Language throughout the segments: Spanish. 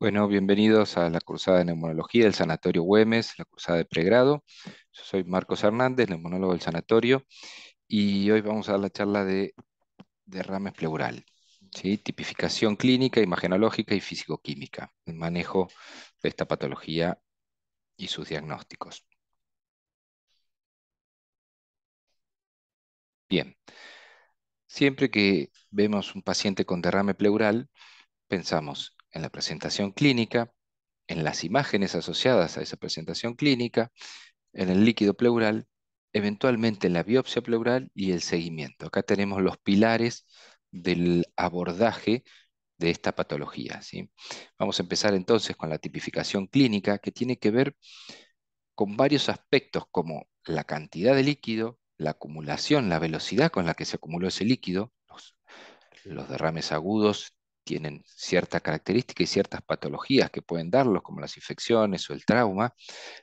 Bueno, bienvenidos a la cursada de neumonología del Sanatorio Güemes, la cursada de pregrado. Yo soy Marcos Hernández, neumonólogo del Sanatorio, y hoy vamos a dar la charla de derrame pleural, ¿sí? tipificación clínica, imagenológica y fisicoquímica, el manejo de esta patología y sus diagnósticos. Bien, siempre que vemos un paciente con derrame pleural, pensamos, en la presentación clínica, en las imágenes asociadas a esa presentación clínica, en el líquido pleural, eventualmente en la biopsia pleural y el seguimiento. Acá tenemos los pilares del abordaje de esta patología. Vamos a empezar entonces con la tipificación clínica, que tiene que ver con varios aspectos como la cantidad de líquido, la acumulación, la velocidad con la que se acumuló ese líquido, los derrames agudos tienen cierta características y ciertas patologías que pueden darlos, como las infecciones o el trauma,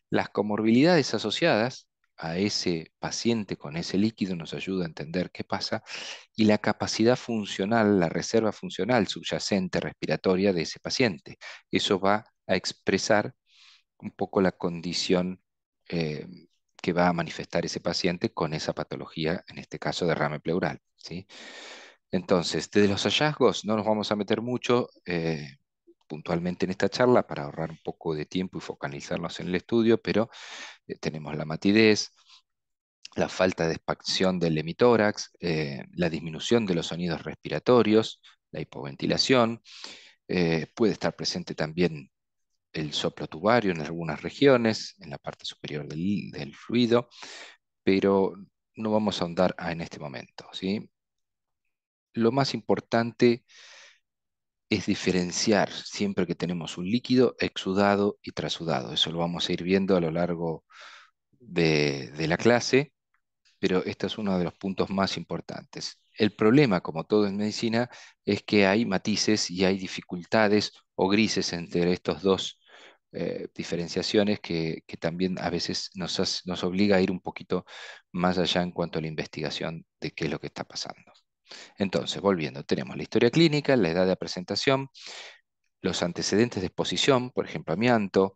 las comorbilidades asociadas a ese paciente con ese líquido nos ayuda a entender qué pasa y la capacidad funcional, la reserva funcional subyacente respiratoria de ese paciente. Eso va a expresar un poco la condición eh, que va a manifestar ese paciente con esa patología, en este caso derrame pleural. ¿sí? Entonces, de los hallazgos no nos vamos a meter mucho eh, puntualmente en esta charla para ahorrar un poco de tiempo y focalizarnos en el estudio, pero eh, tenemos la matidez, la falta de expansión del hemitórax, eh, la disminución de los sonidos respiratorios, la hipoventilación, puede estar presente también el soplo tubario en algunas regiones, en la parte superior del, del fluido, pero no vamos a ahondar en este momento. ¿sí? lo más importante es diferenciar siempre que tenemos un líquido exudado y trasudado. Eso lo vamos a ir viendo a lo largo de, la clase, pero este es uno de los puntos más importantes. El problema, como todo en medicina, es que hay matices y hay dificultades o grises entre estos dos eh, diferenciaciones que, también a veces nos, nos obliga a ir un poquito más allá en cuanto a la investigación de qué es lo que está pasando. Entonces, volviendo, tenemos la historia clínica, la edad de presentación, los antecedentes de exposición, por ejemplo, amianto,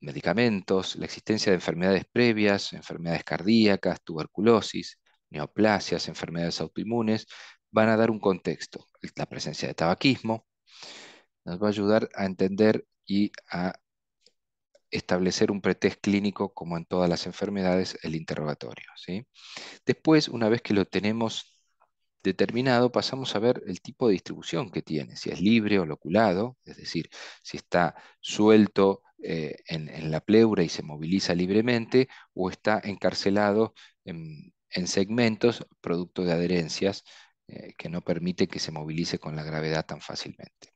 medicamentos, la existencia de enfermedades previas, enfermedades cardíacas, tuberculosis, neoplasias, enfermedades autoinmunes, van a dar un contexto. La presencia de tabaquismo nos va a ayudar a entender y a establecer un pretexto clínico como en todas las enfermedades, el interrogatorio. ¿sí? Después, una vez que lo tenemos determinado, pasamos a ver el tipo de distribución que tiene, si es libre o loculado, es decir, si está suelto eh, en, la pleura y se moviliza libremente, o está encarcelado en, segmentos producto de adherencias eh, que no permite que se movilice con la gravedad tan fácilmente.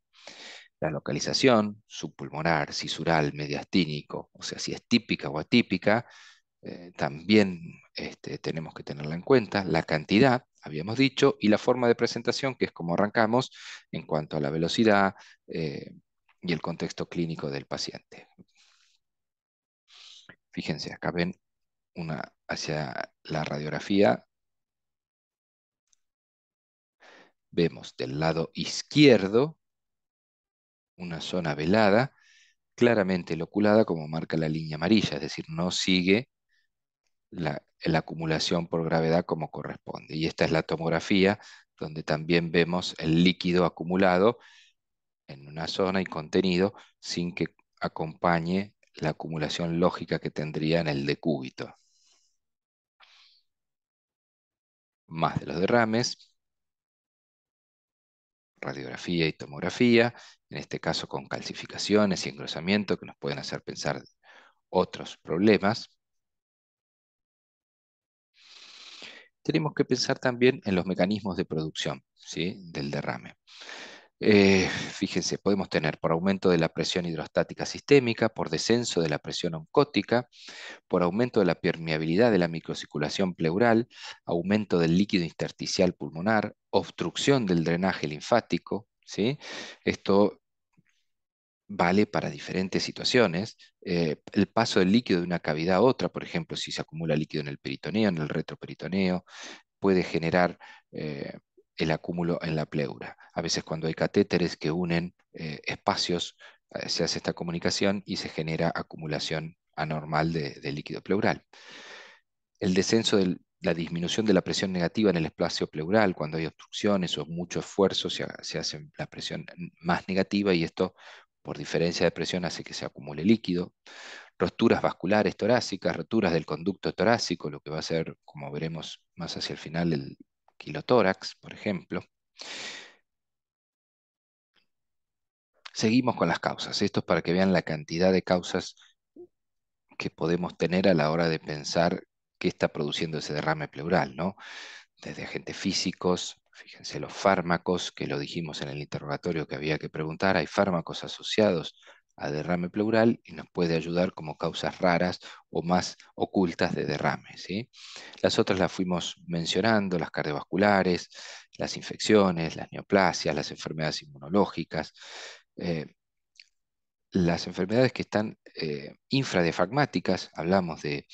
La localización, subpulmonar, cisural, mediastínico, o sea, si es típica o atípica, eh, también este, tenemos que tenerla en cuenta. La cantidad, habíamos dicho, y la forma de presentación, que es como arrancamos en cuanto a la velocidad eh, y el contexto clínico del paciente. Fíjense, acá ven una hacia la radiografía. Vemos del lado izquierdo una zona velada, claramente loculada como marca la línea amarilla, es decir, no sigue la, acumulación por gravedad como corresponde. Y esta es la tomografía, donde también vemos el líquido acumulado en una zona y contenido sin que acompañe la acumulación lógica que tendría en el decúbito. Más de los derrames, radiografía y tomografía, en este caso con calcificaciones y engrosamiento que nos pueden hacer pensar otros problemas. tenemos que pensar también en los mecanismos de producción del derrame. Eh, fíjense, podemos tener por aumento de la presión hidrostática sistémica, por descenso de la presión oncótica, por aumento de la permeabilidad de la microcirculación pleural, aumento del líquido intersticial pulmonar, obstrucción del drenaje linfático. ¿sí? Esto vale para diferentes situaciones. Eh, el paso del líquido de una cavidad a otra, por ejemplo, si se acumula líquido en el peritoneo, en el retroperitoneo, puede generar eh, el acúmulo en la pleura. A veces cuando hay catéteres que unen eh, espacios, se hace esta comunicación y se genera acumulación anormal de, líquido pleural. El descenso de la disminución de la presión negativa en el espacio pleural, cuando hay obstrucciones o mucho esfuerzo, se hace la presión más negativa y esto por diferencia de presión hace que se acumule líquido, roturas vasculares torácicas, roturas del conducto torácico, lo que va a ser, como veremos más hacia el final, el kilotórax, por ejemplo. Seguimos con las causas. Esto es para que vean la cantidad de causas que podemos tener a la hora de pensar qué está produciendo ese derrame pleural, ¿no? Desde agentes físicos, Fíjense los fármacos, que lo dijimos en el interrogatorio que había que preguntar, hay fármacos asociados a derrame pleural y nos puede ayudar como causas raras o más ocultas de derrame. Las otras las fuimos mencionando, las cardiovasculares, las infecciones, las neoplasias, las enfermedades inmunológicas, eh, las enfermedades que están eh, hablamos de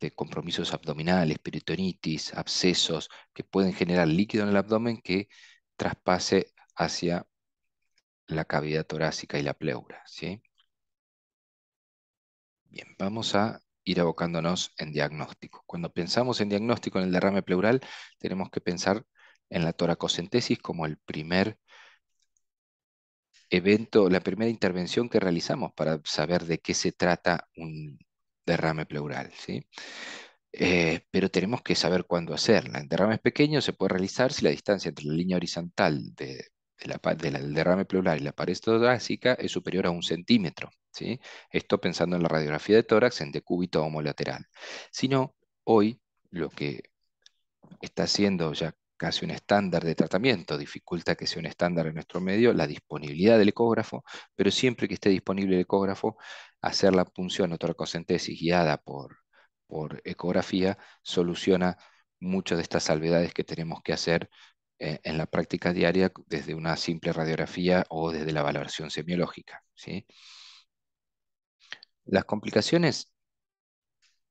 de este, compromisos abdominales, peritonitis, abscesos que pueden generar líquido en el abdomen que traspase hacia la cavidad torácica y la pleura. ¿sí? Bien, vamos a ir abocándonos en diagnóstico. Cuando pensamos en diagnóstico en el derrame pleural, tenemos que pensar en la toracocentesis como el primer evento, la primera intervención que realizamos para saber de qué se trata un derrame pleural. ¿sí? Eh, pero tenemos que saber cuándo hacerla. En derrames pequeños se puede realizar si la distancia entre la línea horizontal de, la, del derrame pleural y la pared torácica es superior a un centímetro. ¿sí? Esto pensando en la radiografía de tórax en decúbito homolateral. Si no, hoy lo que está haciendo ya casi un estándar de tratamiento, dificulta que sea un estándar en nuestro medio la disponibilidad del ecógrafo, pero siempre que esté disponible el ecógrafo, hacer la punción o guiada por, por ecografía soluciona muchas de estas salvedades que tenemos que hacer eh, en la práctica diaria desde una simple radiografía o desde la valoración semiológica. ¿sí? Las complicaciones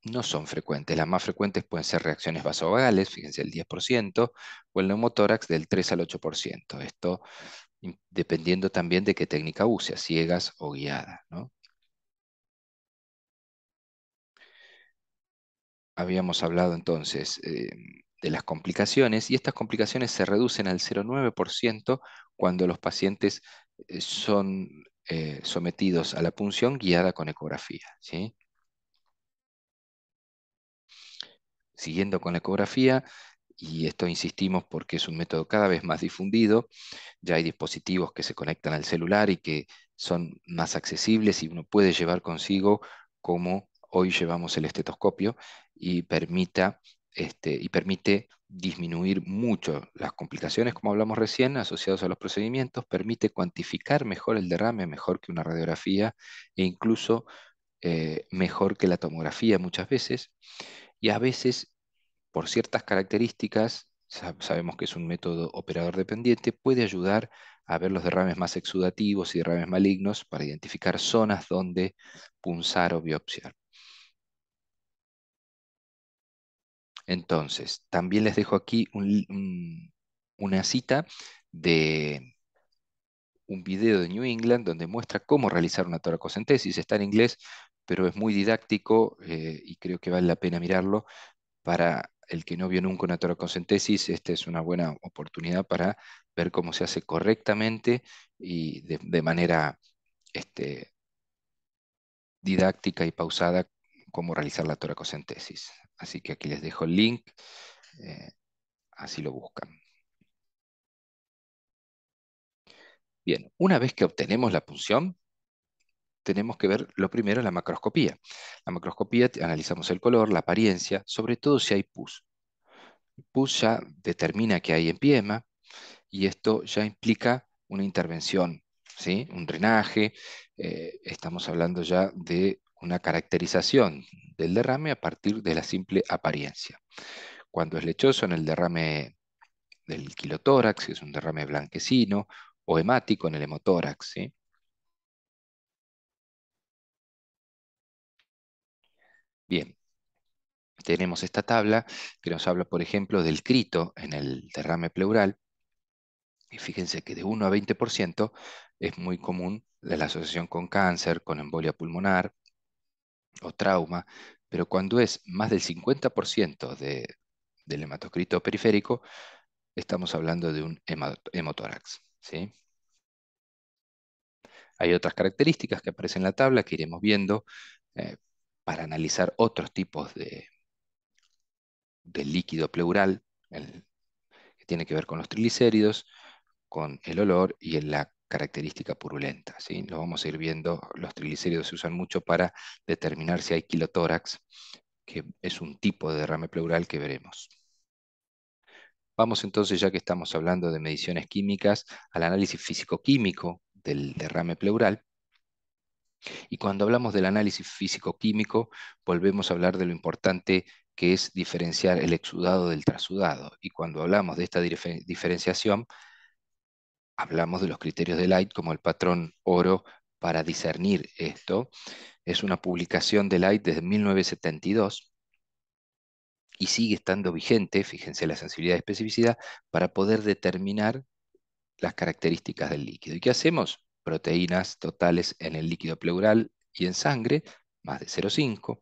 no son frecuentes. Las más frecuentes pueden ser reacciones vasovagales, fíjense el 10%, o el neumotórax del 3 al 8%. Esto dependiendo también de qué técnica use, ciegas o guiada. ¿no? Habíamos hablado entonces eh, de las complicaciones y estas complicaciones se reducen al 0,9% cuando los pacientes eh, son eh, sometidos a la punción guiada con ecografía. ¿sí? siguiendo con la ecografía, y esto insistimos porque es un método cada vez más difundido, ya hay dispositivos que se conectan al celular y que son más accesibles y uno puede llevar consigo como hoy llevamos el estetoscopio y, permita, este, y permite disminuir mucho las complicaciones, como hablamos recién, asociados a los procedimientos, permite cuantificar mejor el derrame, mejor que una radiografía e incluso eh, mejor que la tomografía muchas veces y a veces, por ciertas características, sabemos que es un método operador dependiente, puede ayudar a ver los derrames más exudativos y derrames malignos para identificar zonas donde punzar o biopsiar. Entonces, también les dejo aquí una cita de un video de New England donde muestra cómo realizar una toracocentesis. Está en inglés, pero es muy didáctico eh, y creo que vale la pena mirarlo. Para el que no vio nunca una toracocentesis, esta es una buena oportunidad para ver cómo se hace correctamente y de, manera este, didáctica y pausada cómo realizar la toracocentesis. Así que aquí les dejo el link, eh, así lo buscan. Bien, una vez que obtenemos la punción, tenemos que ver lo primero la macroscopía. La macroscopía analizamos el color, la apariencia, sobre todo si hay pus. Pus ya determina que hay empiema y esto ya implica una intervención, ¿sí? un drenaje. Eh, estamos hablando ya de una caracterización del derrame a partir de la simple apariencia. Cuando es lechoso en el derrame del quilotórax, es un derrame blanquecino, o hemático en el hemotórax. ¿sí? Bien, tenemos esta tabla que nos habla, por ejemplo, del crito en el derrame pleural. Y fíjense que de 1 a 20% es muy común la asociación con cáncer, con embolia pulmonar o trauma, pero cuando es más del 50% del hematocrito periférico, estamos hablando de un hemotórax. ¿sí? Hay otras características que aparecen en la tabla que iremos viendo, eh, para analizar otros tipos de, líquido pleural, que tiene que ver con los triglicéridos, con el olor y en la característica purulenta. Lo vamos a ir viendo, los triglicéridos se usan mucho para determinar si hay kilotórax, que es un tipo de derrame pleural que veremos. Vamos entonces, ya que estamos hablando de mediciones químicas, al análisis físico-químico del derrame pleural. Y cuando hablamos del análisis físico-químico, volvemos a hablar de lo importante que es diferenciar el exudado del trasudado. Y cuando hablamos de esta diferenciación, hablamos de los criterios de Light como el patrón oro para discernir esto. Es una publicación de Light desde 1972 y sigue estando vigente, fíjense la sensibilidad y especificidad, para poder determinar las características del líquido. ¿Y qué hacemos? proteínas totales en el líquido pleural y en sangre, más de 0,5,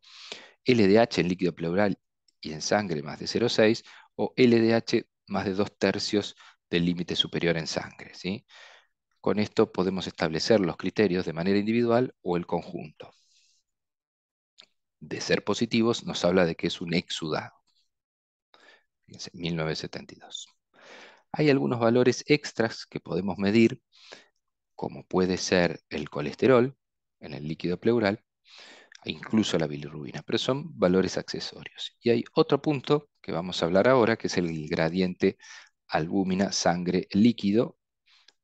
LDH en líquido pleural y en sangre, más de 0,6, o LDH más de 2 tercios del límite superior en sangre. ¿sí? Con esto podemos establecer los criterios de manera individual o el conjunto. De ser positivos, nos habla de que es un exudado. Fíjense, 1972. Hay algunos valores extras que podemos medir como puede ser el colesterol en el líquido pleural, e incluso la bilirrubina, pero son valores accesorios. Y hay otro punto que vamos a hablar ahora, que es el gradiente albúmina sangre líquido,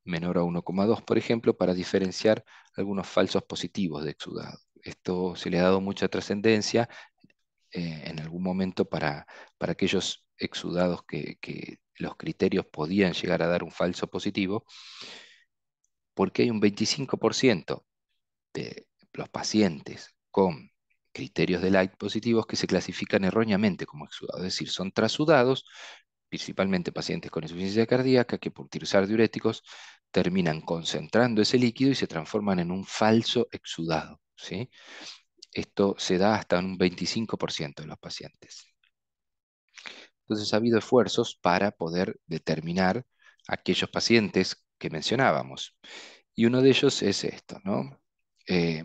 menor a 1,2, por ejemplo, para diferenciar algunos falsos positivos de exudado. Esto se le ha dado mucha trascendencia eh, en algún momento para, aquellos exudados que los criterios podían llegar a dar un falso positivo porque hay un 25% de los pacientes con criterios de light positivos que se clasifican erróneamente como exudados, es decir, son trasudados, principalmente pacientes con insuficiencia cardíaca que por utilizar diuréticos terminan concentrando ese líquido y se transforman en un falso exudado. ¿sí? Esto se da hasta un 25% de los pacientes. Entonces ha habido esfuerzos para poder determinar aquellos pacientes que mencionábamos. Y uno de ellos es esto, ¿no? Eh,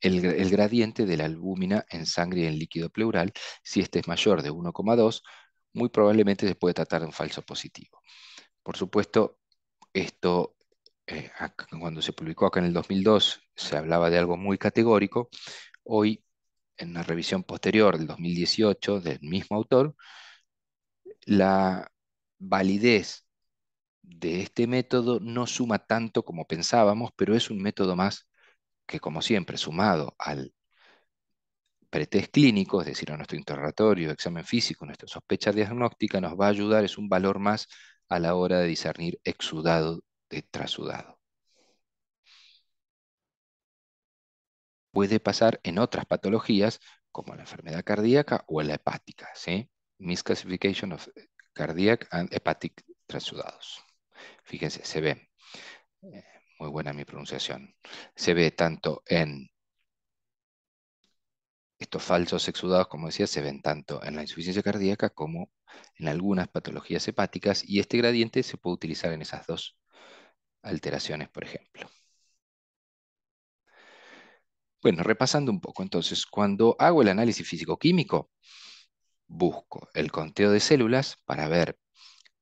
el, gradiente de la albúmina en sangre y en líquido pleural, si este es mayor de 1,2, muy probablemente se puede tratar de un falso positivo. Por supuesto, esto, eh, cuando se publicó acá en el 2002, se hablaba de algo muy categórico. Hoy, en una revisión posterior del 2018 del mismo autor, la validez de este método no suma tanto como pensábamos, pero es un método más que, como siempre, sumado al pretest clínico, es decir, a nuestro interrogatorio, examen físico, nuestra sospecha diagnóstica, nos va a ayudar, es un valor más a la hora de discernir exudado de trasudado. Puede pasar en otras patologías, como la enfermedad cardíaca o la hepática, ¿sí? Misclassification of eh, cardiac and hepatic trasudados. Fíjense, se ve, eh, muy buena mi pronunciación, se ve tanto en estos falsos exudados, como decía, se ven tanto en la insuficiencia cardíaca como en algunas patologías hepáticas y este gradiente se puede utilizar en esas dos alteraciones, por ejemplo. Bueno, repasando un poco, entonces, cuando hago el análisis físico-químico, busco el conteo de células para ver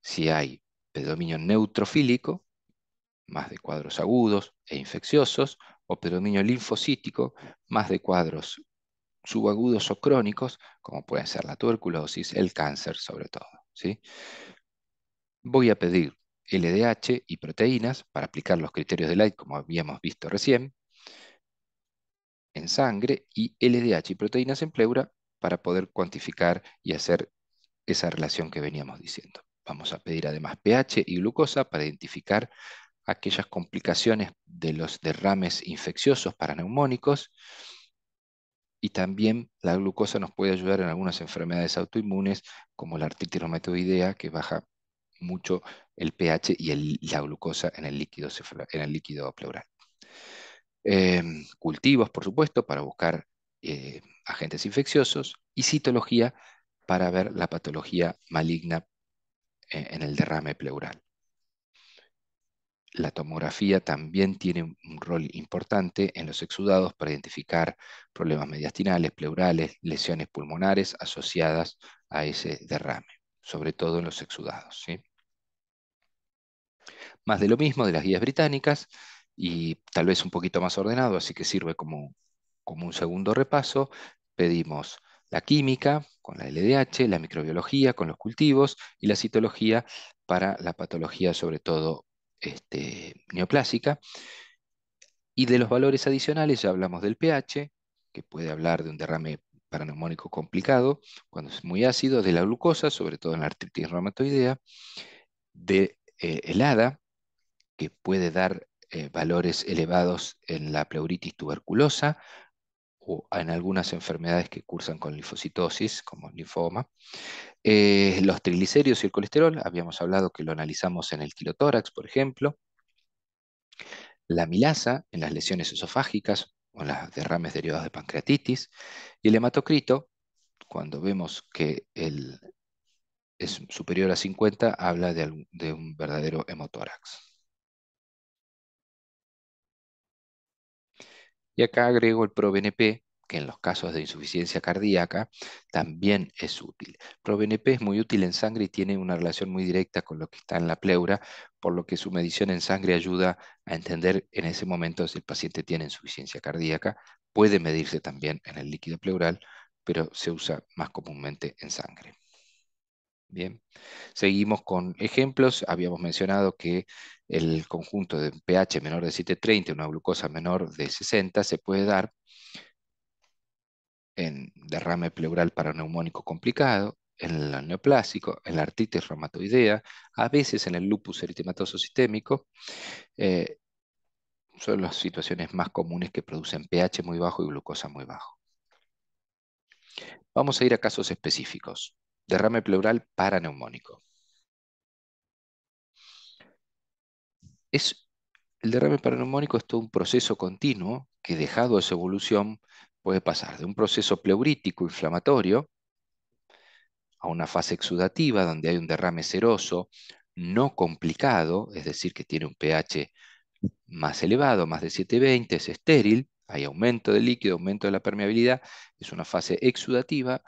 si hay Pedominio neutrofílico, más de cuadros agudos e infecciosos, o pedominio linfocítico, más de cuadros subagudos o crónicos, como pueden ser la tuberculosis, el cáncer sobre todo. ¿sí? Voy a pedir LDH y proteínas para aplicar los criterios de Light, como habíamos visto recién, en sangre, y LDH y proteínas en pleura para poder cuantificar y hacer esa relación que veníamos diciendo. Vamos a pedir además pH y glucosa para identificar aquellas complicaciones de los derrames infecciosos paraneumónicos y también la glucosa nos puede ayudar en algunas enfermedades autoinmunes como la artritis reumatoidea que baja mucho el pH y la glucosa en el líquido, en el líquido pleural. Em, cultivos, por supuesto, para buscar eh, agentes infecciosos y citología para ver la patología maligna eh, en el derrame pleural. La tomografía también tiene un rol importante en los exudados para identificar problemas mediastinales, pleurales, lesiones pulmonares asociadas a ese derrame, sobre todo en los exudados. ¿sí? Más de lo mismo de las guías británicas y tal vez un poquito más ordenado, así que sirve como, como un segundo repaso. Pedimos la química con la LDH, la microbiología con los cultivos y la citología para la patología sobre todo este, neoplásica. Y de los valores adicionales ya hablamos del pH, que puede hablar de un derrame paranormónico complicado, cuando es muy ácido, de la glucosa, sobre todo en la artritis reumatoidea, de helada, eh, que puede dar eh, valores elevados en la pleuritis tuberculosa, o en algunas enfermedades que cursan con linfocitosis, como linfoma. Eh, los triglicéridos y el colesterol, habíamos hablado que lo analizamos en el quilotórax, por ejemplo. La milasa en las lesiones esofágicas o en las derrames derivadas de pancreatitis. Y el hematocrito, cuando vemos que es superior a 50, habla de un verdadero hemotórax. Y acá agrego el ProBNP, que en los casos de insuficiencia cardíaca también es útil. ProBNP es muy útil en sangre y tiene una relación muy directa con lo que está en la pleura, por lo que su medición en sangre ayuda a entender en ese momento si el paciente tiene insuficiencia cardíaca. Puede medirse también en el líquido pleural, pero se usa más comúnmente en sangre. Bien, seguimos con ejemplos. Habíamos mencionado que el conjunto de pH menor de 730, y una glucosa menor de 60, se puede dar en derrame pleural paraneumónico complicado, en el neoplásico, en la artritis reumatoidea, a veces en el lupus eritematoso sistémico. Eh, son las situaciones más comunes que producen pH muy bajo y glucosa muy bajo. Vamos a ir a casos específicos derrame pleural paraneumónico. Es, el derrame paraneumónico es todo un proceso continuo que dejado de su evolución puede pasar de un proceso pleurítico inflamatorio a una fase exudativa donde hay un derrame seroso no complicado, es decir, que tiene un pH más elevado, más de 720, es estéril, hay aumento de líquido, aumento de la permeabilidad, es una fase exudativa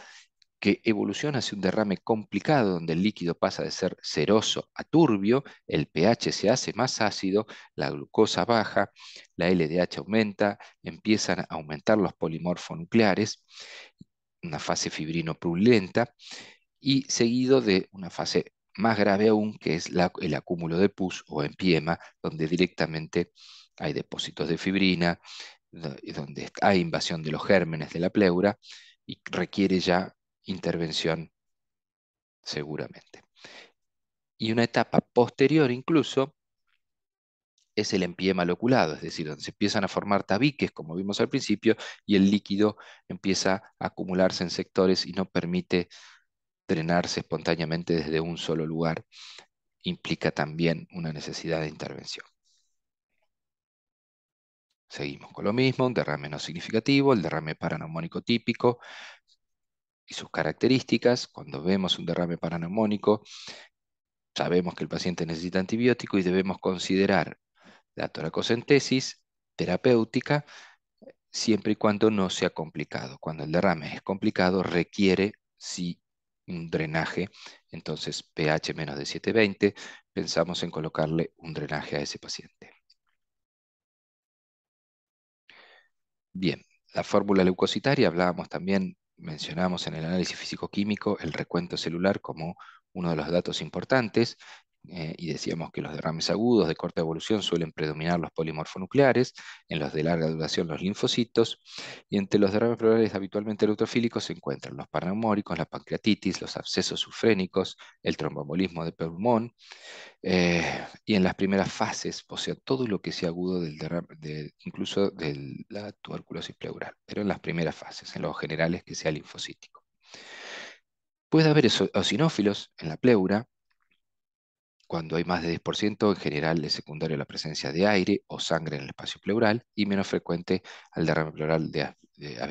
que evoluciona hacia un derrame complicado donde el líquido pasa de ser seroso a turbio, el pH se hace más ácido, la glucosa baja, la LDH aumenta, empiezan a aumentar los polimorfonucleares, una fase fibrino-purulenta, y seguido de una fase más grave aún, que es el acúmulo de pus o empiema, donde directamente hay depósitos de fibrina, donde hay invasión de los gérmenes de la pleura y requiere ya intervención seguramente. Y una etapa posterior incluso es el empiema loculado, es decir, donde se empiezan a formar tabiques, como vimos al principio, y el líquido empieza a acumularse en sectores y no permite drenarse espontáneamente desde un solo lugar, implica también una necesidad de intervención. Seguimos con lo mismo, un derrame no significativo, el derrame paranormónico típico, y sus características. Cuando vemos un derrame paranormónico, sabemos que el paciente necesita antibiótico y debemos considerar la toracocentesis terapéutica siempre y cuando no sea complicado. Cuando el derrame es complicado, requiere sí un drenaje, entonces pH menos de 720, pensamos en colocarle un drenaje a ese paciente. Bien, la fórmula leucocitaria, hablábamos también mencionamos en el análisis físico-químico el recuento celular como uno de los datos importantes eh, y decíamos que los derrames agudos de corta evolución suelen predominar los polimorfonucleares, en los de larga duración los linfocitos, y entre los derrames pleurales habitualmente neutrofílicos se encuentran los parneumóricos, la pancreatitis, los abscesos sufrénicos, el trombombolismo de pulmón, eh, y en las primeras fases sea todo lo que sea agudo del incluso de la tuberculosis pleural, pero en las primeras fases, en general generales que sea linfocítico. Puede haber eosinófilos en la pleura, cuando hay más de 10%, en general es secundario la presencia de aire o sangre en el espacio pleural y menos frecuente al derrame pleural de, de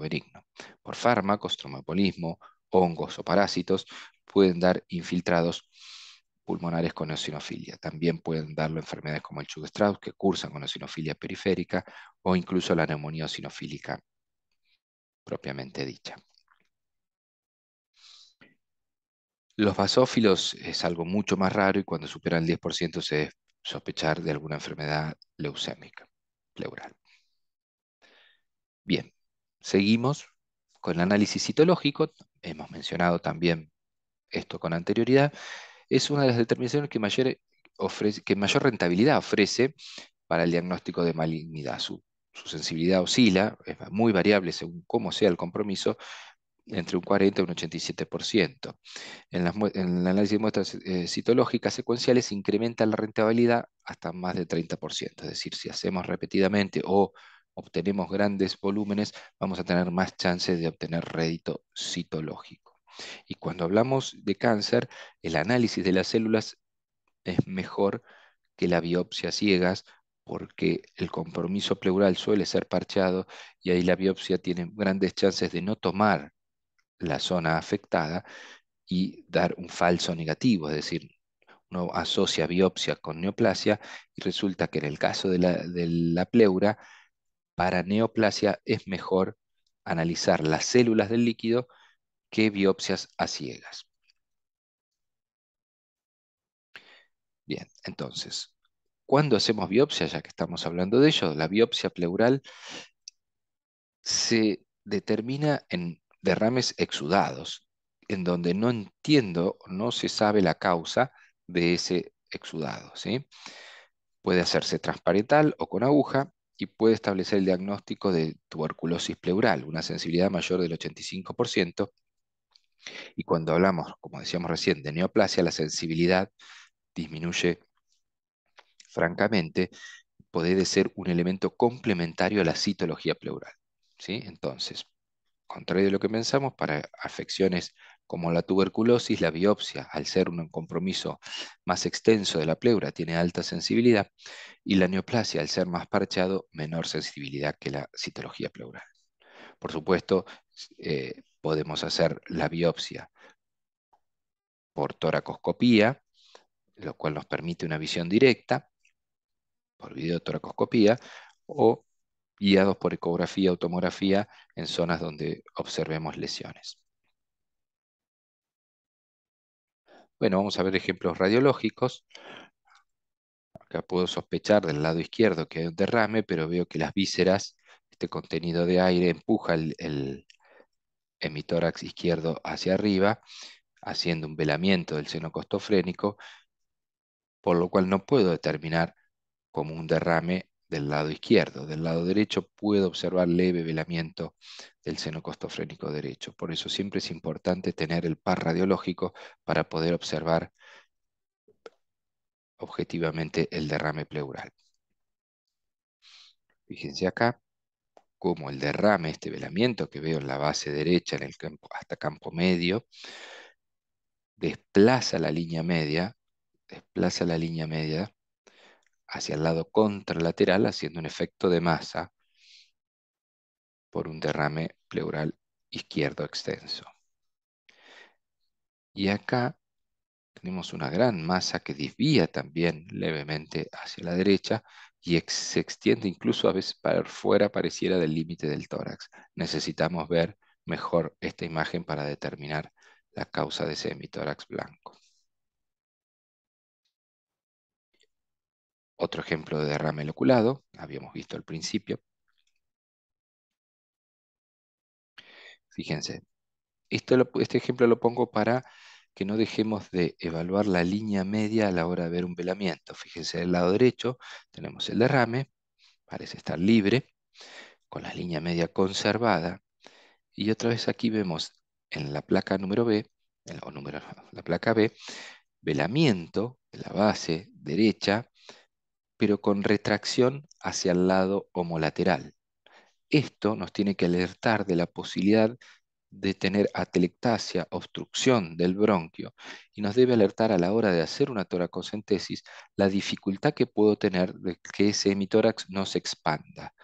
benigno. Por fármacos, tromopolismo, hongos o parásitos pueden dar infiltrados pulmonares con eosinofilia. También pueden darlo enfermedades como el chug que cursan con eosinofilia periférica o incluso la neumonía eosinofílica propiamente dicha. Los basófilos es algo mucho más raro y cuando superan el 10% se debe sospechar de alguna enfermedad leucémica, pleural. Bien, seguimos con el análisis citológico, hemos mencionado también esto con anterioridad, es una de las determinaciones que mayor, que mayor rentabilidad ofrece para el diagnóstico de malignidad. Su, su sensibilidad oscila, es muy variable según cómo sea el compromiso, entre un 40 y un 87%. En, las, en el análisis de muestras eh, citológicas secuenciales incrementa la rentabilidad hasta más de 30%, es decir, si hacemos repetidamente o obtenemos grandes volúmenes, vamos a tener más chances de obtener rédito citológico. Y cuando hablamos de cáncer, el análisis de las células es mejor que la biopsia ciegas porque el compromiso pleural suele ser parchado y ahí la biopsia tiene grandes chances de no tomar la zona afectada y dar un falso negativo, es decir, uno asocia biopsia con neoplasia y resulta que en el caso de la, pleura, para neoplasia es mejor analizar las células del líquido que biopsias a ciegas. Bien, entonces, cuando hacemos biopsia, ya que estamos hablando de ello, la biopsia pleural se determina en derrames exudados, en donde no entiendo, no se sabe la causa de ese exudado. ¿sí? Puede hacerse transparental o con aguja y puede establecer el diagnóstico de tuberculosis pleural, una sensibilidad mayor del 85%. Y cuando hablamos, como decíamos recién, de neoplasia, la sensibilidad disminuye francamente, puede ser un elemento complementario a la citología pleural. ¿sí? Entonces, contrario de lo que pensamos, para afecciones como la tuberculosis, la biopsia, al ser un compromiso más extenso de la pleura, tiene alta sensibilidad, y la neoplasia, al ser más parchado, menor sensibilidad que la citología pleural. Por supuesto, eh, podemos hacer la biopsia por toracoscopía, lo cual nos permite una visión directa, por videotoracoscopía, o guiados por ecografía o tomografía en zonas donde observemos lesiones. Bueno, vamos a ver ejemplos radiológicos. Acá puedo sospechar del lado izquierdo que hay un derrame, pero veo que las vísceras, este contenido de aire, empuja el, el, mi tórax izquierdo hacia arriba, haciendo un velamiento del seno costofrénico, por lo cual no puedo determinar como un derrame del lado izquierdo. Del lado derecho puedo observar leve velamiento del seno costofrénico derecho. Por eso siempre es importante tener el par radiológico para poder observar objetivamente el derrame pleural. Fíjense acá cómo el derrame, este velamiento que veo en la base derecha en el campo, hasta campo medio, desplaza la línea media, desplaza la línea media hacia el lado contralateral, haciendo un efecto de masa por un derrame pleural izquierdo extenso. Y acá tenemos una gran masa que desvía también levemente hacia la derecha y se extiende incluso a veces para fuera pareciera del límite del tórax. Necesitamos ver mejor esta imagen para determinar la causa de ese hemitórax blanco. Otro ejemplo de derrame loculado, habíamos visto al principio. Fíjense, este ejemplo lo pongo para que no dejemos de evaluar la línea media a la hora de ver un velamiento. Fíjense, del lado derecho tenemos el derrame, parece estar libre, con la línea media conservada. Y otra vez aquí vemos en la placa número B, o número, la placa B, velamiento de la base derecha, pero con retracción hacia el lado homolateral. Esto nos tiene que alertar de la posibilidad de tener atelectasia, obstrucción del bronquio, y nos debe alertar a la hora de hacer una toracocentesis la dificultad que puedo tener de que ese hemitórax no se expanda.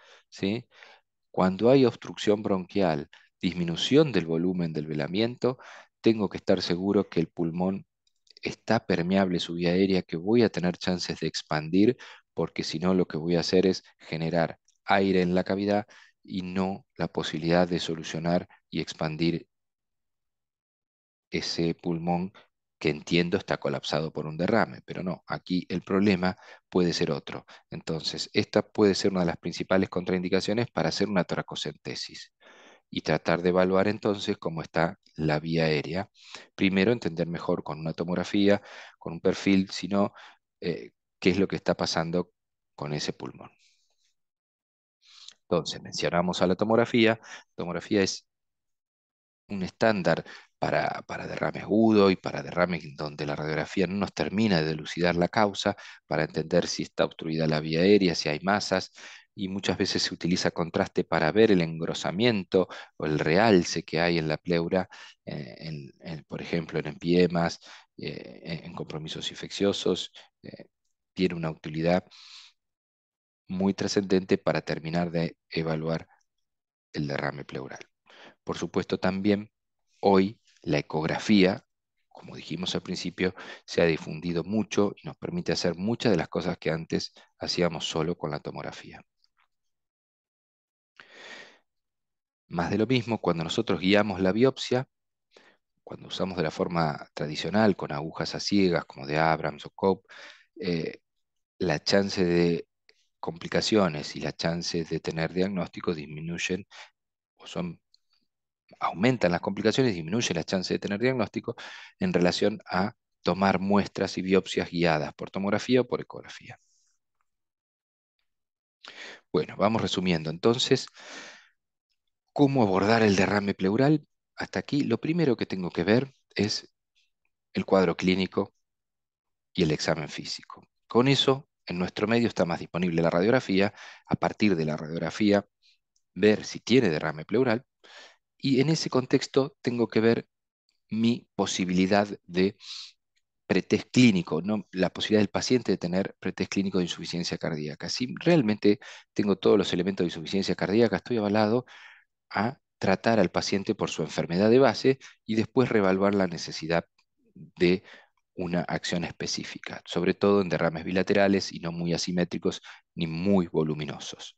Cuando hay obstrucción bronquial, disminución del volumen del velamiento, tengo que estar seguro que el pulmón está permeable su vía aérea, que voy a tener chances de expandir porque si no lo que voy a hacer es generar aire en la cavidad y no la posibilidad de solucionar y expandir ese pulmón que entiendo está colapsado por un derrame, pero no, aquí el problema puede ser otro. Entonces, esta puede ser una de las principales contraindicaciones para hacer una toracocentesis y tratar de evaluar entonces cómo está la vía aérea. Primero, entender mejor con una tomografía, con un perfil, si no, eh, qué es lo que está pasando con ese pulmón. Entonces, mencionamos a la tomografía. Tomografía es un estándar para, derrame agudo y para derrame donde la radiografía no nos termina de elucidar la causa, para entender si está obstruida la vía aérea, si hay masas, y muchas veces se utiliza contraste para ver el engrosamiento o el realce que hay en la pleura, eh, por ejemplo, en empiemas, eh, en compromisos infecciosos, eh, tiene una utilidad muy trascendente para terminar de evaluar el derrame pleural. Por supuesto, también hoy la ecografía, como dijimos al principio, se ha difundido mucho y nos permite hacer muchas de las cosas que antes hacíamos solo con la tomografía. Más de lo mismo, cuando nosotros guiamos la biopsia, cuando usamos de la forma tradicional, con agujas a ciegas como de Abrams o Cobb, eh, la chance de complicaciones y las chances de tener diagnóstico disminuyen o son aumentan las complicaciones, disminuyen la chance de tener diagnóstico en relación a tomar muestras y biopsias guiadas por tomografía o por ecografía. Bueno, vamos resumiendo entonces, ¿cómo abordar el derrame pleural? Hasta aquí lo primero que tengo que ver es el cuadro clínico y el examen físico. Con eso en nuestro medio está más disponible la radiografía, a partir de la radiografía ver si tiene derrame pleural, y en ese contexto tengo que ver mi posibilidad de pretest clínico, ¿no? la posibilidad del paciente de tener pretest clínico de insuficiencia cardíaca. Si realmente tengo todos los elementos de insuficiencia cardíaca, estoy avalado a tratar al paciente por su enfermedad de base y después reevaluar la necesidad de una acción específica, sobre todo en derrames bilaterales y no muy asimétricos ni muy voluminosos.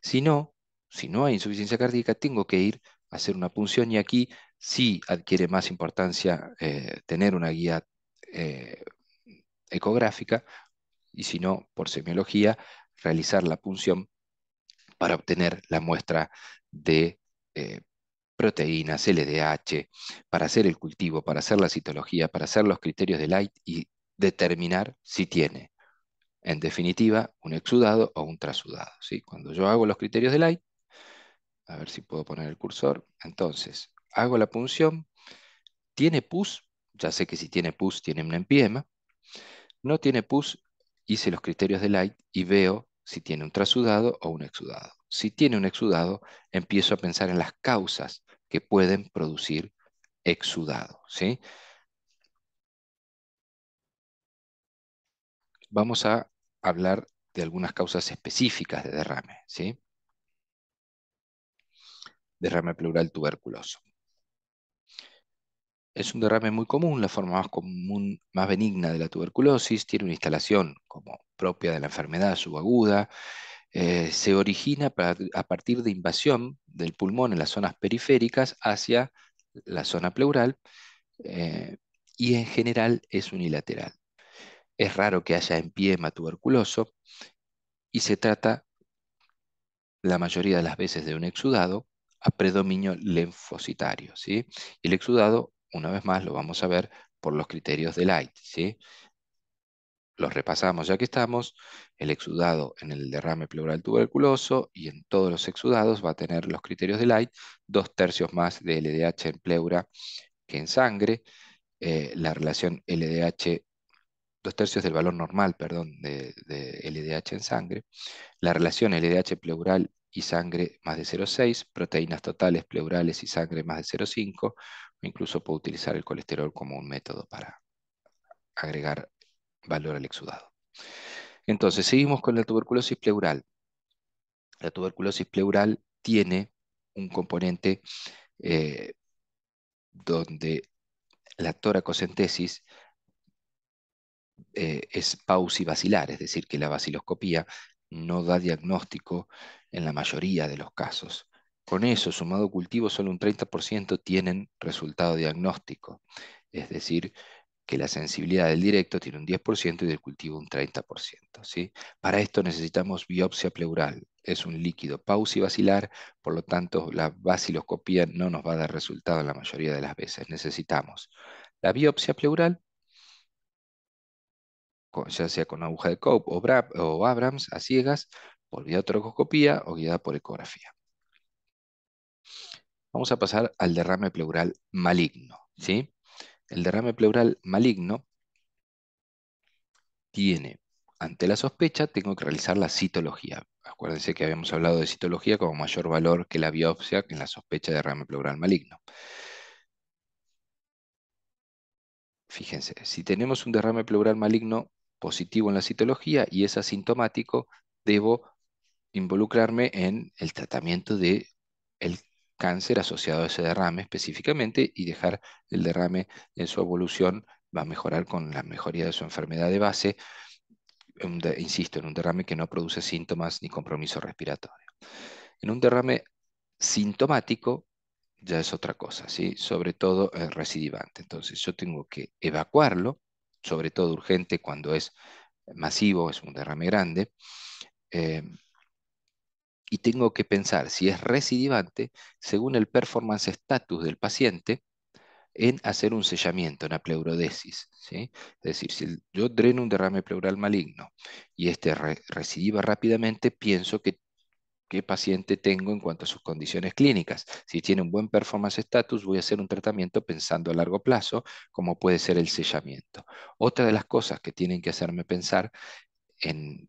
Si no, si no hay insuficiencia cardíaca, tengo que ir a hacer una punción y aquí sí adquiere más importancia eh, tener una guía eh, ecográfica y si no, por semiología, realizar la punción para obtener la muestra de eh, proteínas, LDH, para hacer el cultivo, para hacer la citología, para hacer los criterios de Light y determinar si tiene, en definitiva, un exudado o un trasudado. Cuando yo hago los criterios de Light, a ver si puedo poner el cursor, entonces, hago la punción, tiene pus, ya sé que si tiene pus tiene un empiema, no tiene pus, hice los criterios de Light y veo si tiene un trasudado o un exudado si tiene un exudado, empiezo a pensar en las causas que pueden producir exudado. ¿sí? Vamos a hablar de algunas causas específicas de derrame. ¿sí? Derrame pleural tuberculoso. Es un derrame muy común, la forma más común, más benigna de la tuberculosis, tiene una instalación como propia de la enfermedad subaguda, eh, se origina a partir de invasión del pulmón en las zonas periféricas hacia la zona pleural eh, y en general es unilateral. Es raro que haya empiema tuberculoso y se trata la mayoría de las veces de un exudado a predominio linfocitario. ¿sí? El exudado, una vez más, lo vamos a ver por los criterios de Light, ¿sí? los repasamos ya que estamos, el exudado en el derrame pleural tuberculoso y en todos los exudados va a tener los criterios de Light, dos tercios más de LDH en pleura que en sangre, eh, la relación LDH, dos tercios del valor normal, perdón, de, de LDH en sangre, la relación LDH pleural y sangre más de 0,6, proteínas totales pleurales y sangre más de 0,5, incluso puedo utilizar el colesterol como un método para agregar valor al exudado. Entonces, seguimos con la tuberculosis pleural. La tuberculosis pleural tiene un componente eh, donde la toracocentesis eh, es pausivacilar, es decir, que la vaciloscopía no da diagnóstico en la mayoría de los casos. Con eso, sumado cultivo, solo un 30% tienen resultado diagnóstico, es decir, que la sensibilidad del directo tiene un 10% y del cultivo un 30%. ¿sí? Para esto necesitamos biopsia pleural. Es un líquido pausivacilar, por lo tanto la baciloscopía no nos va a dar resultado en la mayoría de las veces. Necesitamos la biopsia pleural, ya sea con aguja de Cope o, Abrams a ciegas, por videotroposcopía o guiada por ecografía. Vamos a pasar al derrame pleural maligno. ¿sí? El derrame pleural maligno tiene, ante la sospecha, tengo que realizar la citología. Acuérdense que habíamos hablado de citología como mayor valor que la biopsia en la sospecha de derrame pleural maligno. Fíjense, si tenemos un derrame pleural maligno positivo en la citología y es asintomático, debo involucrarme en el tratamiento del de cáncer asociado a ese derrame específicamente y dejar el derrame en su evolución, va a mejorar con la mejoría de su enfermedad de base, insisto, en un derrame que no produce síntomas ni compromiso respiratorio. En un derrame sintomático ya es otra cosa, ¿sí? sobre todo el recidivante. Entonces yo tengo que evacuarlo, sobre todo urgente cuando es masivo, es un derrame grande, eh, y tengo que pensar si es recidivante según el performance status del paciente en hacer un sellamiento, una pleurodesis. ¿sí? Es decir, si yo dreno un derrame pleural maligno y este recidiva rápidamente, pienso que qué paciente tengo en cuanto a sus condiciones clínicas. Si tiene un buen performance status, voy a hacer un tratamiento pensando a largo plazo, como puede ser el sellamiento. Otra de las cosas que tienen que hacerme pensar en,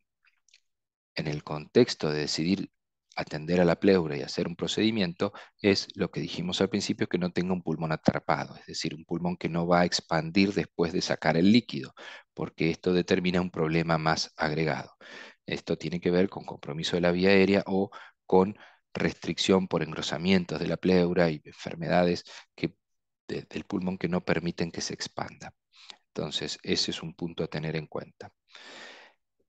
en el contexto de decidir atender a la pleura y hacer un procedimiento es lo que dijimos al principio, que no tenga un pulmón atrapado, es decir, un pulmón que no va a expandir después de sacar el líquido, porque esto determina un problema más agregado. Esto tiene que ver con compromiso de la vía aérea o con restricción por engrosamientos de la pleura y enfermedades que, del pulmón que no permiten que se expanda. Entonces, ese es un punto a tener en cuenta.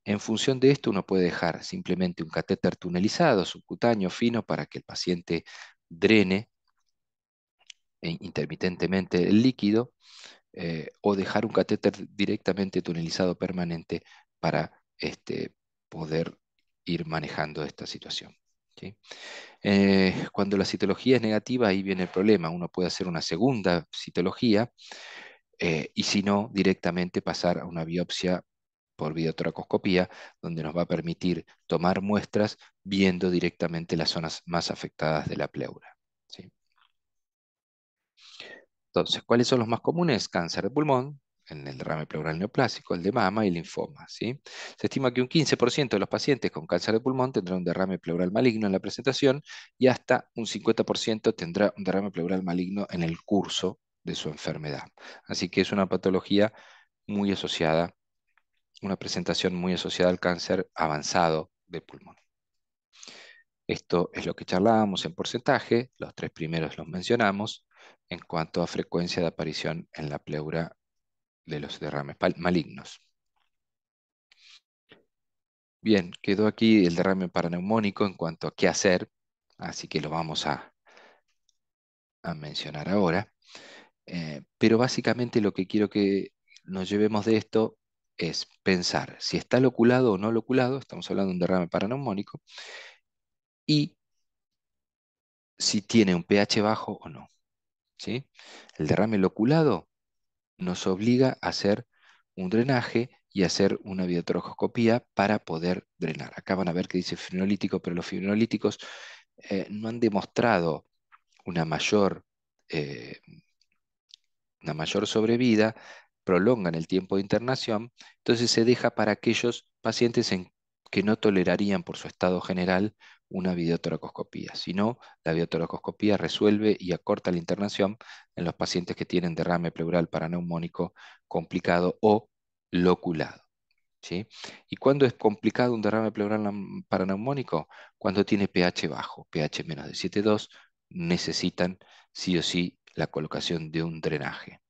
En función de esto, uno puede dejar simplemente un catéter tunelizado, subcutáneo, fino, para que el paciente drene eh, intermitentemente el líquido, eh, o dejar un catéter directamente tunelizado permanente para este, poder ir manejando esta situación. Eh, cuando la citología es negativa, ahí viene el problema. Uno puede hacer una segunda citología y si no, directamente pasar a una biopsia por videotoracoscopía, donde nos va a permitir tomar muestras viendo directamente las zonas más afectadas de la pleura. Entonces, ¿cuáles son los más comunes? Cáncer de pulmón, en el derrame pleural neoplásico, el de mama y linfoma. Se estima que un 15% de los pacientes con cáncer de pulmón tendrá un derrame pleural maligno en la presentación y hasta un 50% tendrá un derrame pleural maligno en el curso de su enfermedad. Así que es una patología muy asociada una presentación muy asociada al cáncer avanzado de pulmón. Esto es lo que charlábamos en porcentaje, los tres primeros los mencionamos, en cuanto a frecuencia de aparición en la pleura de los derrames malignos. Bien, quedó aquí el derrame paraneumónico en cuanto a qué hacer, así que lo vamos a, mencionar ahora. Eh, pero básicamente lo que quiero que nos llevemos de esto es pensar si está loculado o no loculado, estamos hablando de un derrame paranormónico, y si tiene un pH bajo o no. ¿sí? El derrame loculado nos obliga a hacer un drenaje y hacer una biotroscopía para poder drenar. Acá van a ver que dice fenolítico, pero los fibrinolíticos eh, no han demostrado una mayor, eh, una mayor sobrevida prolongan el tiempo de internación, entonces se deja para aquellos pacientes en que no tolerarían por su estado general una videotoracoscopía. Si no, la videotoracoscopía resuelve y acorta la internación en los pacientes que tienen derrame pleural paraneumónico complicado o loculado. ¿Y cuándo es complicado un derrame pleural paraneumónico? Cuando tiene pH bajo, pH menos de 7,2, necesitan sí o sí la colocación de un drenaje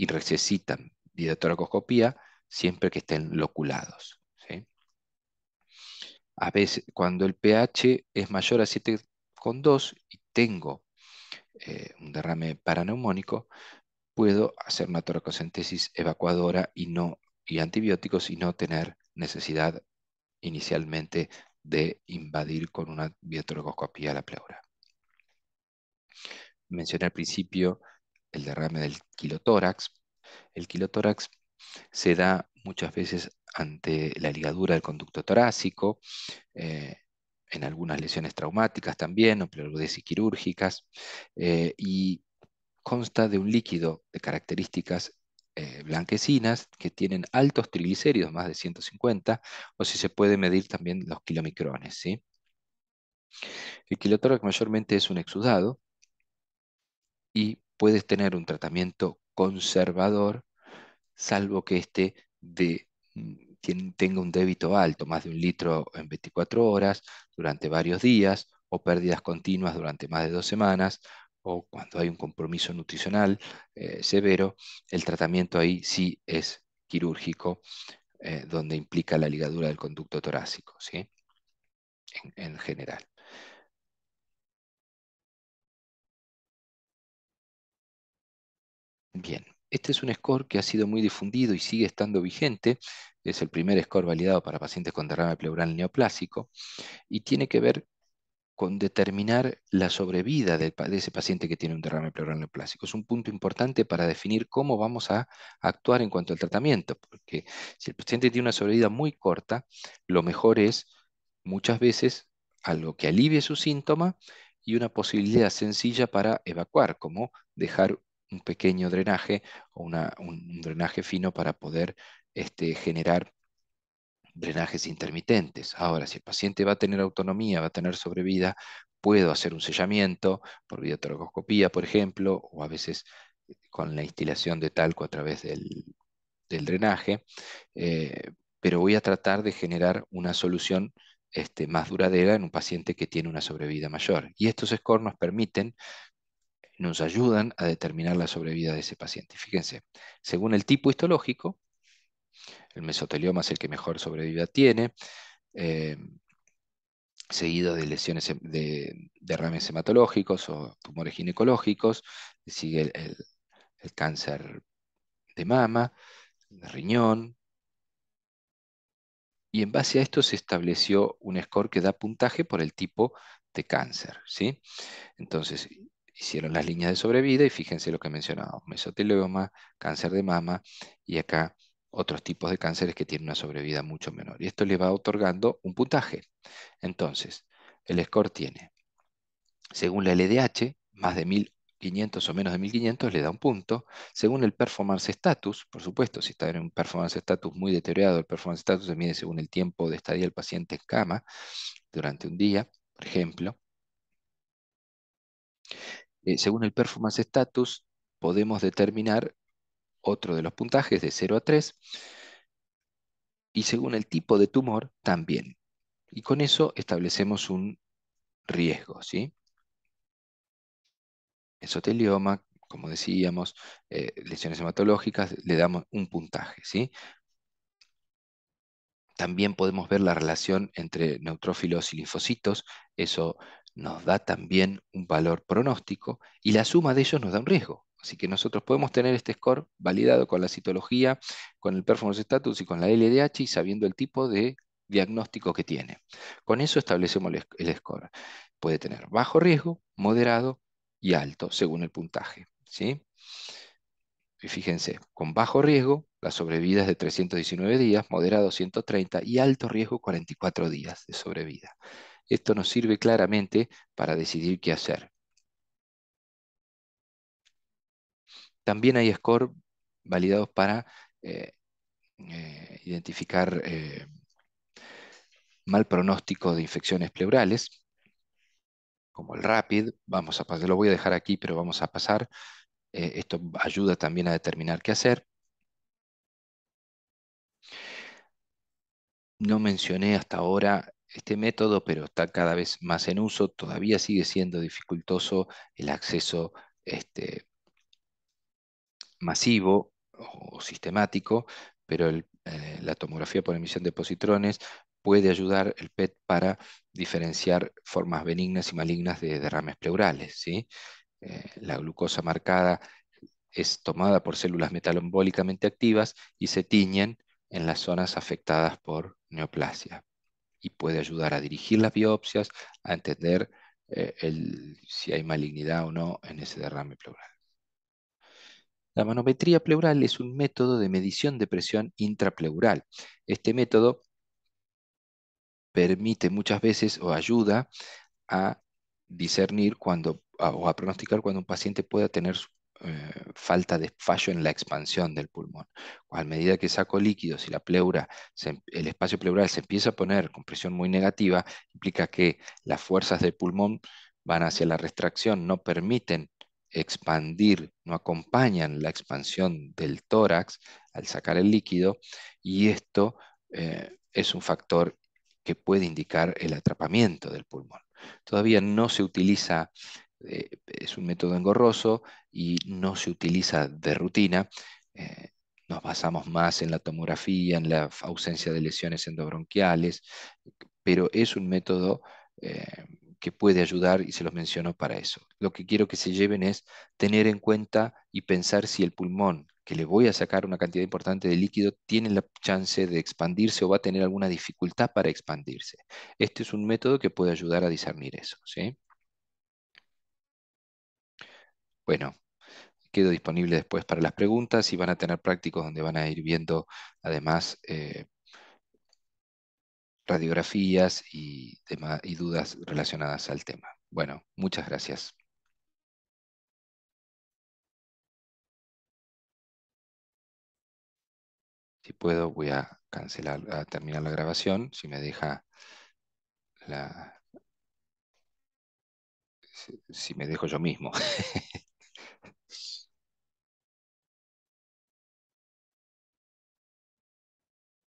y necesitan biotoracoscopía siempre que estén loculados. A veces, cuando el pH es mayor a 7,2 y tengo eh, un derrame paraneumónico, puedo hacer una toracocentesis evacuadora y, no, y antibióticos y no tener necesidad inicialmente de invadir con una biotoracoscopía la pleura. Mencioné al principio el derrame del kilotórax. El kilotórax se da muchas veces ante la ligadura del conducto torácico, eh, en algunas lesiones traumáticas también, o pleurodesis quirúrgicas, eh, y consta de un líquido de características eh, blanquecinas que tienen altos triglicéridos, más de 150, o si se puede medir también los kilomicrones. ¿sí? El kilotórax mayormente es un exudado y puedes tener un tratamiento conservador, salvo que este de, mm, tenga un débito alto, más de un litro en 24 horas, durante varios días, o pérdidas continuas durante más de dos semanas, o cuando hay un compromiso nutricional eh, severo, el tratamiento ahí sí es quirúrgico, eh, donde implica la ligadura del conducto torácico, ¿sí? en general. Bien, este es un score que ha sido muy difundido y sigue estando vigente. Es el primer score validado para pacientes con derrame pleural neoplásico y tiene que ver con determinar la sobrevida de, ese paciente que tiene un derrame pleural neoplásico. Es un punto importante para definir cómo vamos a actuar en cuanto al tratamiento, porque si el paciente tiene una sobrevida muy corta, lo mejor es muchas veces algo que alivie su síntoma y una posibilidad sencilla para evacuar, como dejar un pequeño drenaje o un, drenaje fino para poder este, generar drenajes intermitentes. Ahora, si el paciente va a tener autonomía, va a tener sobrevida, puedo hacer un sellamiento por videotoracoscopía, por ejemplo, o a veces eh, con la instilación de talco a través del, drenaje, eh, pero voy a tratar de generar una solución este, más duradera en un paciente que tiene una sobrevida mayor. Y estos escornos permiten nos ayudan a determinar la sobrevida de ese paciente. Fíjense, según el tipo histológico, el mesotelioma es el que mejor sobrevida tiene, eh, seguido de lesiones de derrames hematológicos o tumores ginecológicos, sigue el, cáncer de mama, de riñón, y en base a esto se estableció un score que da puntaje por el tipo de cáncer. ¿sí? Entonces, hicieron las líneas de sobrevida y fíjense lo que mencionado, mesotelioma, cáncer de mama y acá otros tipos de cánceres que tienen una sobrevida mucho menor. Y esto le va otorgando un puntaje. Entonces, el score tiene, según la LDH, más de 1500 o menos de 1500 le da un punto. Según el performance status, por supuesto, si está en un performance status muy deteriorado, el performance status se mide según el tiempo de estadía del paciente en cama durante un día, por ejemplo. Eh, según el performance status, podemos determinar otro de los puntajes de 0 a 3 y según el tipo de tumor también. Y con eso establecemos un riesgo. ¿sí? Esotelioma, como decíamos, eh, lesiones hematológicas, le damos un puntaje. ¿sí? También podemos ver la relación entre neutrófilos y linfocitos, eso nos da también un valor pronóstico y la suma de ellos nos da un riesgo. Así que nosotros podemos tener este score validado con la citología, con el performance status y con la LDH y sabiendo el tipo de diagnóstico que tiene. Con eso establecemos el score. Puede tener bajo riesgo, moderado y alto, según el puntaje. ¿sí? Y fíjense, con bajo riesgo, la sobrevida es de 319 días, moderado 130 y alto riesgo 44 días de sobrevida. Esto nos sirve claramente para decidir qué hacer. También hay score validados para eh, eh, identificar eh, mal pronóstico de infecciones pleurales, como el RAPID. Vamos a pasar, lo voy a dejar aquí, pero vamos a pasar. esto ayuda también a determinar qué hacer. No mencioné hasta ahora este método, pero está cada vez más en uso. Todavía sigue siendo dificultoso el acceso este, masivo o sistemático, pero eh, la tomografía por emisión de positrones puede ayudar el PET para diferenciar formas benignas y malignas de derrames pleurales. Eh, la glucosa marcada es tomada por células metalombólicamente activas y se tiñen en las zonas afectadas por neoplasia y puede ayudar a dirigir las biopsias, a entender eh, si hay malignidad o no en ese derrame pleural. La manometría pleural es un método de medición de presión intrapleural. Este método permite muchas veces o ayuda a discernir cuando, o a pronosticar cuando un paciente pueda tener eh, falta de fallo en la expansión del pulmón. A medida que saco líquidos y la pleura, el espacio pleural se empieza a poner con presión muy negativa, implica que las fuerzas del pulmón van hacia la restracción, no permiten expandir, no acompañan la expansión del tórax al sacar el líquido y esto eh, es un factor que puede indicar el atrapamiento del pulmón. Todavía no se utiliza eh, es un método engorroso y no se utiliza de rutina. Eh, nos basamos más en la tomografía, en la ausencia de lesiones endobronquiales, pero es un método eh, que puede ayudar y se los menciono para eso. Lo que quiero que se lleven es tener en cuenta y pensar si el pulmón, que le voy a sacar una cantidad importante de líquido, tiene la chance de expandirse o va a tener alguna dificultad para expandirse. Este es un método que puede ayudar a discernir eso. ¿sí? Bueno, quedo disponible después para las preguntas y van a tener prácticos donde van a ir viendo además eh, radiografías y, y dudas relacionadas al tema. Bueno, muchas gracias. Si puedo voy a cancelar, a terminar la grabación, si me deja la... Si me dejo yo mismo.